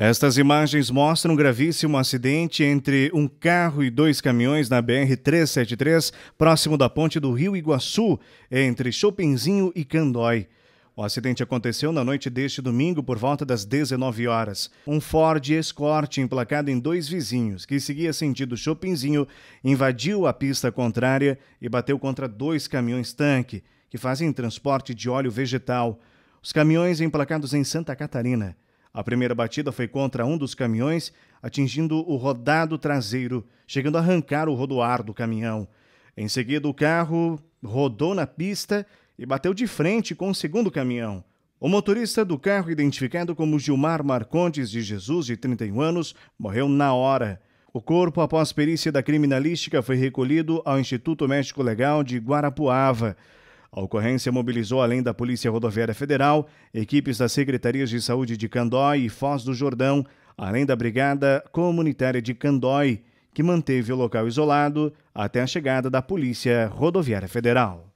Estas imagens mostram um gravíssimo acidente entre um carro e dois caminhões na BR-373, próximo da ponte do Rio Iguaçu, entre Chopinzinho e Candói. O acidente aconteceu na noite deste domingo por volta das 19 horas. Um Ford Escort emplacado em dois vizinhos, que seguia sentido Chopinzinho, invadiu a pista contrária e bateu contra dois caminhões tanque, que fazem transporte de óleo vegetal. Os caminhões emplacados em Santa Catarina. A primeira batida foi contra um dos caminhões, atingindo o rodado traseiro, chegando a arrancar o rodoar do caminhão. Em seguida, o carro rodou na pista e bateu de frente com o segundo caminhão. O motorista do carro, identificado como Gilmar Marcondes de Jesus, de 31 anos, morreu na hora. O corpo, após perícia da criminalística, foi recolhido ao Instituto Médico Legal de Guarapuava. A ocorrência mobilizou, além da Polícia Rodoviária Federal, equipes das Secretarias de Saúde de Candói e Foz do Jordão, além da Brigada Comunitária de Candói, que manteve o local isolado até a chegada da Polícia Rodoviária Federal.